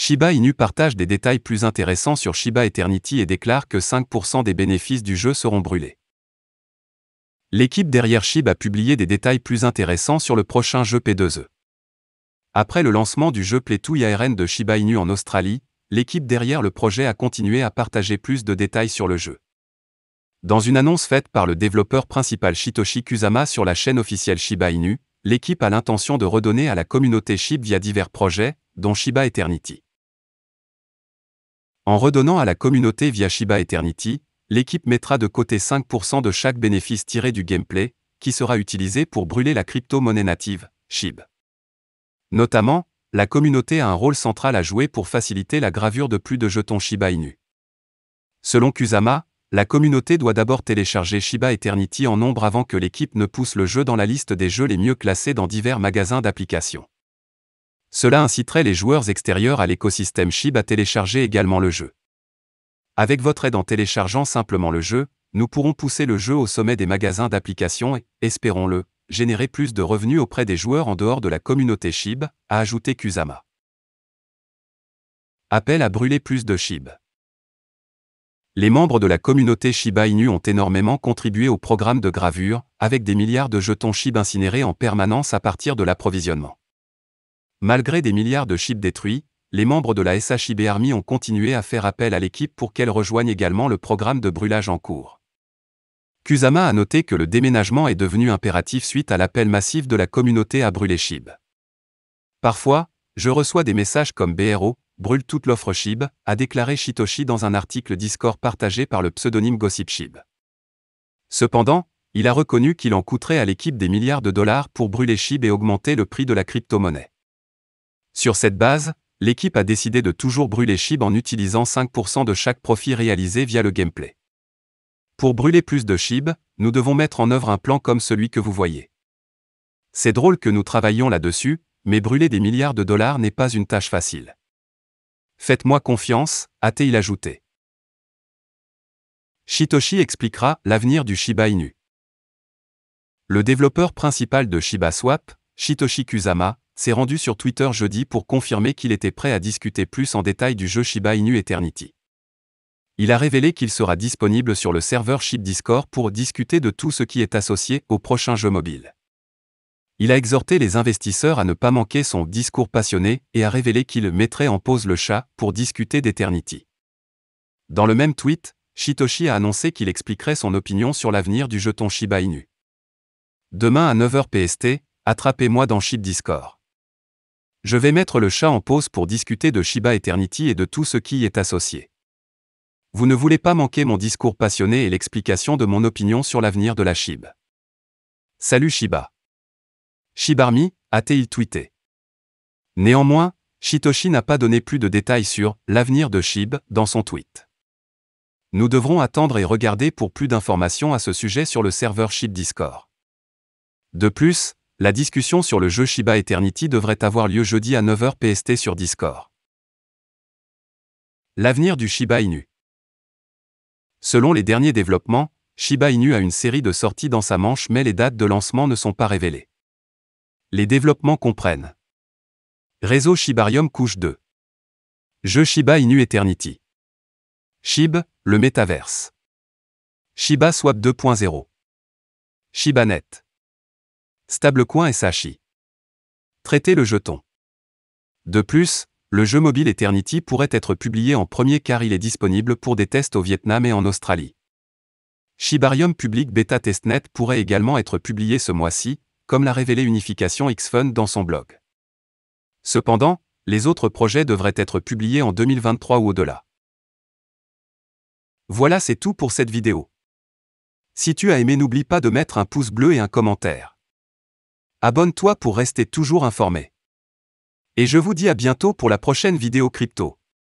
Shiba Inu partage des détails plus intéressants sur Shiba Eternity et déclare que 5% des bénéfices du jeu seront brûlés. L'équipe derrière Shiba a publié des détails plus intéressants sur le prochain jeu P2E. Après le lancement du jeu 2 ARN de Shiba Inu en Australie, l'équipe derrière le projet a continué à partager plus de détails sur le jeu. Dans une annonce faite par le développeur principal Shitoshi Kusama sur la chaîne officielle Shiba Inu, l'équipe a l'intention de redonner à la communauté SHIB via divers projets, dont Shiba Eternity. En redonnant à la communauté via Shiba Eternity, l'équipe mettra de côté 5% de chaque bénéfice tiré du gameplay, qui sera utilisé pour brûler la crypto-monnaie native, SHIB. Notamment, la communauté a un rôle central à jouer pour faciliter la gravure de plus de jetons Shiba Inu. Selon Kusama, la communauté doit d'abord télécharger Shiba Eternity en nombre avant que l'équipe ne pousse le jeu dans la liste des jeux les mieux classés dans divers magasins d'applications. Cela inciterait les joueurs extérieurs à l'écosystème SHIB à télécharger également le jeu. Avec votre aide en téléchargeant simplement le jeu, nous pourrons pousser le jeu au sommet des magasins d'applications et, espérons-le, générer plus de revenus auprès des joueurs en dehors de la communauté SHIB, a ajouté Kusama. Appel à brûler plus de SHIB. Les membres de la communauté Shiba Inu ont énormément contribué au programme de gravure, avec des milliards de jetons SHIB incinérés en permanence à partir de l'approvisionnement. Malgré des milliards de chips détruits, les membres de la SHIB Army ont continué à faire appel à l'équipe pour qu'elle rejoigne également le programme de brûlage en cours. Kusama a noté que le déménagement est devenu impératif suite à l'appel massif de la communauté à brûler SHIB. Parfois, je reçois des messages comme BRO, brûle toute l'offre SHIB, a déclaré Shitoshi dans un article Discord partagé par le pseudonyme Gossip SHIB. Cependant, il a reconnu qu'il en coûterait à l'équipe des milliards de dollars pour brûler SHIB et augmenter le prix de la crypto-monnaie. Sur cette base, l'équipe a décidé de toujours brûler SHIB en utilisant 5% de chaque profit réalisé via le gameplay. Pour brûler plus de SHIB, nous devons mettre en œuvre un plan comme celui que vous voyez. C'est drôle que nous travaillions là-dessus, mais brûler des milliards de dollars n'est pas une tâche facile. Faites-moi confiance, a-t-il ajouté. Shitoshi expliquera l'avenir du Shiba Inu. Le développeur principal de Shiba Swap, Shitoshi Kusama, s'est rendu sur Twitter jeudi pour confirmer qu'il était prêt à discuter plus en détail du jeu Shiba Inu Eternity. Il a révélé qu'il sera disponible sur le serveur Chip Discord pour discuter de tout ce qui est associé au prochain jeu mobile. Il a exhorté les investisseurs à ne pas manquer son discours passionné et a révélé qu'il mettrait en pause le chat pour discuter d'Eternity. Dans le même tweet, Shitoshi a annoncé qu'il expliquerait son opinion sur l'avenir du jeton Shiba Inu. Demain à 9h PST, attrapez-moi dans Chip Discord. Je vais mettre le chat en pause pour discuter de Shiba Eternity et de tout ce qui y est associé. Vous ne voulez pas manquer mon discours passionné et l'explication de mon opinion sur l'avenir de la SHIB. Salut Shiba. Shibarmi, a-t-il tweeté. Néanmoins, Shitoshi n'a pas donné plus de détails sur l'avenir de SHIB dans son tweet. Nous devrons attendre et regarder pour plus d'informations à ce sujet sur le serveur SHIB Discord. De plus, la discussion sur le jeu Shiba Eternity devrait avoir lieu jeudi à 9h PST sur Discord. L'avenir du Shiba Inu. Selon les derniers développements, Shiba Inu a une série de sorties dans sa manche mais les dates de lancement ne sont pas révélées. Les développements comprennent Réseau Shibarium couche 2. Jeu Shiba Inu Eternity. Shib, le métaverse. Shiba Swap 2.0. ShibaNet stablecoin et Sachi. Traiter le jeton. De plus, le jeu mobile Eternity pourrait être publié en premier car il est disponible pour des tests au Vietnam et en Australie. Shibarium Public Beta Testnet pourrait également être publié ce mois-ci, comme l'a révélé Unification Xfun dans son blog. Cependant, les autres projets devraient être publiés en 2023 ou au-delà. Voilà c'est tout pour cette vidéo. Si tu as aimé n'oublie pas de mettre un pouce bleu et un commentaire. Abonne-toi pour rester toujours informé. Et je vous dis à bientôt pour la prochaine vidéo crypto.